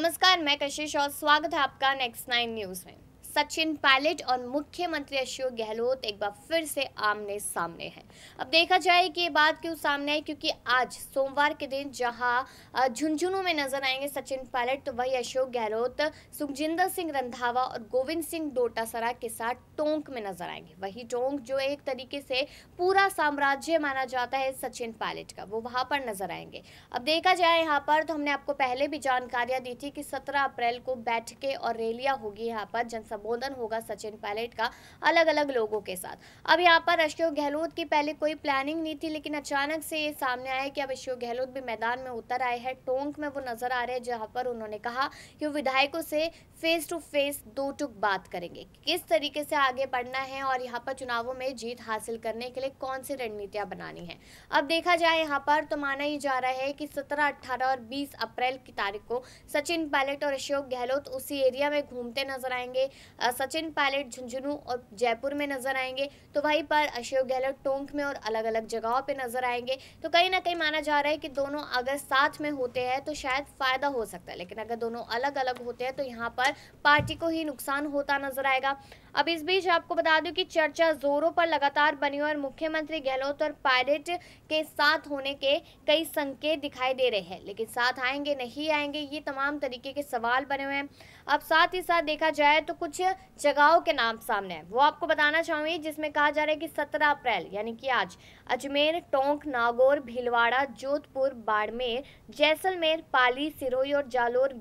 नमस्कार मैं कशिश और स्वागत है आपका नेक्स्ट नाइन न्यूज में सचिन पायलट और मुख्यमंत्री अशोक गहलोत एक बार फिर से आमने सामने हैं अब देखा जाए कि ये बात क्यों सामने आई क्योंकि आज सोमवार के दिन जहां झुंझुनू में नजर आएंगे सचिन पायलट तो वही अशोक गहलोत सुखजिंदर सिंह रंधावा और गोविंद सिंह डोटासरा के साथ टोंक में नजर आएंगे वही टोंक जो एक तरीके से पूरा साम्राज्य माना जाता है सचिन पायलट का वो वहां पर नजर आएंगे अब देखा जाए यहाँ पर तो हमने आपको पहले भी जानकारियां दी थी कि सत्रह अप्रैल को बैठकें और रैलियां होगी यहाँ पर जनसभा संबोधन होगा सचिन पायलट का अलग अलग लोगों के साथ अब यहाँ पर अशोक गहलोत की पहले कोई प्लानिंग नहीं थी लेकिन अचानक से ये सामने आया कि अब अशोक गहलोत भी मैदान में उतर आए हैं टोंक में वो नजर आ रहे हैं जहाँ पर उन्होंने कहा कि विधायकों से फेस टू फेस दो टुक बात करेंगे किस तरीके से आगे बढ़ना है और यहाँ पर चुनावों में जीत हासिल करने के लिए कौन सी रणनीतियाँ बनानी है अब देखा जाए यहाँ पर तो माना ही जा रहा है कि सत्रह अट्ठारह और बीस अप्रैल की तारीख को सचिन पायलट और अशोक गहलोत उसी एरिया में घूमते नजर आएंगे सचिन पायलट झुंझुनू और जयपुर में नजर आएंगे तो वहीं पर अशोक गहलोत टोंक में और अलग अलग जगहों पर नजर आएंगे तो कहीं ना कहीं माना जा रहा है कि दोनों अगर साथ में होते हैं तो शायद फायदा हो सकता है लेकिन अगर दोनों अलग अलग होते हैं तो यहाँ पर पार्टी को ही नुकसान होता नजर आएगा अब इस बीच आपको बता दूं कि चर्चा जोरों पर लगातार बनी और मुख्यमंत्री गहलोत और पायलट के साथ होने के कई संकेत दिखाई दे रहे हैं लेकिन साथ आएंगे नहीं आएंगे ये तमाम तरीके के सवाल बने हुए हैं अब साथ ही साथ देखा जाए तो कुछ जगहों के नाम सामने हैं वो आपको बताना चाहूंगी जिसमें कहा जा रहा है कि सत्रह अप्रैल यानी कि आज अजमेर टोंक नागौर भीलवाड़ा जोधपुर बाड़मेर जैसलमेर पाली सिरोही और जालोर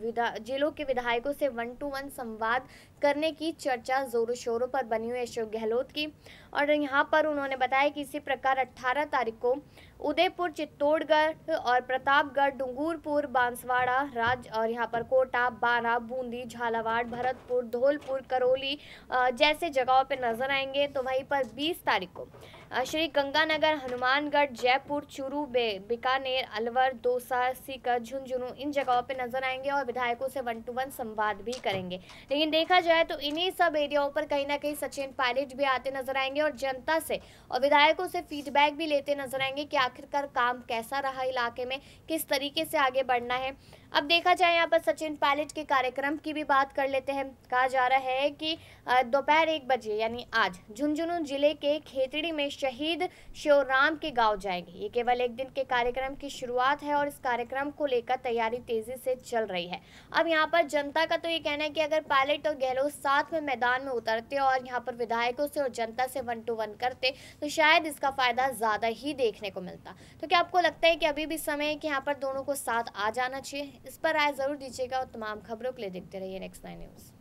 जिलों के विधायकों से वन टू वन संवाद करने की चर्चा जोरों शोरों पर बनी हुई अशोक गहलोत की और यहाँ पर उन्होंने बताया कि इसी प्रकार 18 तारीख को उदयपुर चित्तौड़गढ़ और प्रतापगढ़ डूंगूरपुर बांसवाड़ा राज और यहाँ पर कोटा बारा बूंदी झालावाड़ भरतपुर धौलपुर करौली जैसे जगहों पर नजर आएंगे तो वहीं पर 20 तारीख को श्री गंगानगर हनुमानगढ़ जयपुर चूरू बीकानेर अलवर दोसा सीकर झुंझुनू इन जगहों पे नजर आएंगे और विधायकों से वन टू वन संवाद भी करेंगे लेकिन देखा जाए तो इन्हीं सब एरियाओं पर कहीं ना कहीं सचिन पायलट भी आते नजर आएंगे और जनता से और विधायकों से फीडबैक भी लेते नजर आएंगे कि आखिरकार काम कैसा रहा इलाके में किस तरीके से आगे बढ़ना है अब देखा जाए यहाँ पर सचिन पायलट के कार्यक्रम की भी बात कर लेते हैं कहा जा रहा है कि दोपहर एक बजे यानी आज झुंझुनू जिले के खेतड़ी में शहीद श्योराम के गांव जाएंगे ये केवल एक दिन के कार्यक्रम की शुरुआत है और इस कार्यक्रम को लेकर तैयारी तेजी से चल रही है अब यहाँ पर जनता का तो ये कहना है कि अगर पायलट और गहलोत साथ में मैदान में उतरते और यहाँ पर विधायकों से और जनता से वन टू वन करते तो शायद इसका फायदा ज्यादा ही देखने को मिलता तो क्या आपको लगता है कि अभी भी समय है कि यहाँ पर दोनों को साथ आ जाना चाहिए इस पर राय ज़रूर दीजिएगा और तमाम खबरों के लिए देखते रहिए नेक्स्ट नाइन न्यूज़